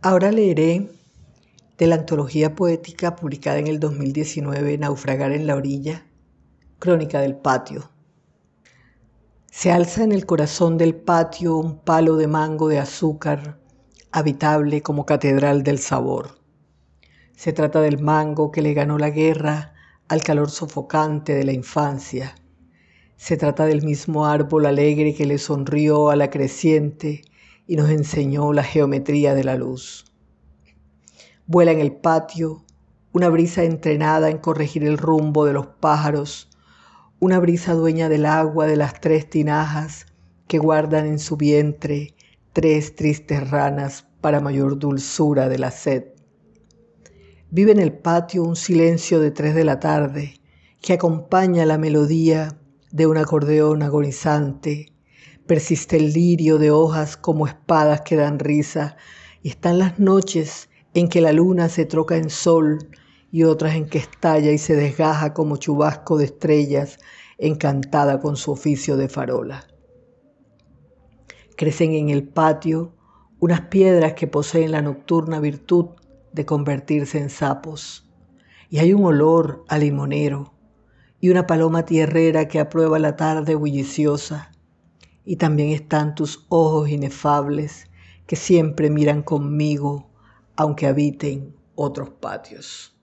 Ahora leeré de la antología poética publicada en el 2019, Naufragar en la orilla, Crónica del Patio. Se alza en el corazón del patio un palo de mango de azúcar, habitable como catedral del sabor. Se trata del mango que le ganó la guerra al calor sofocante de la infancia. Se trata del mismo árbol alegre que le sonrió a la creciente y nos enseñó la geometría de la luz. Vuela en el patio una brisa entrenada en corregir el rumbo de los pájaros, una brisa dueña del agua de las tres tinajas que guardan en su vientre tres tristes ranas para mayor dulzura de la sed. Vive en el patio un silencio de tres de la tarde que acompaña la melodía de un acordeón agonizante Persiste el lirio de hojas como espadas que dan risa. Y están las noches en que la luna se troca en sol y otras en que estalla y se desgaja como chubasco de estrellas, encantada con su oficio de farola. Crecen en el patio unas piedras que poseen la nocturna virtud de convertirse en sapos. Y hay un olor a limonero y una paloma tierrera que aprueba la tarde bulliciosa y también están tus ojos inefables que siempre miran conmigo, aunque habiten otros patios.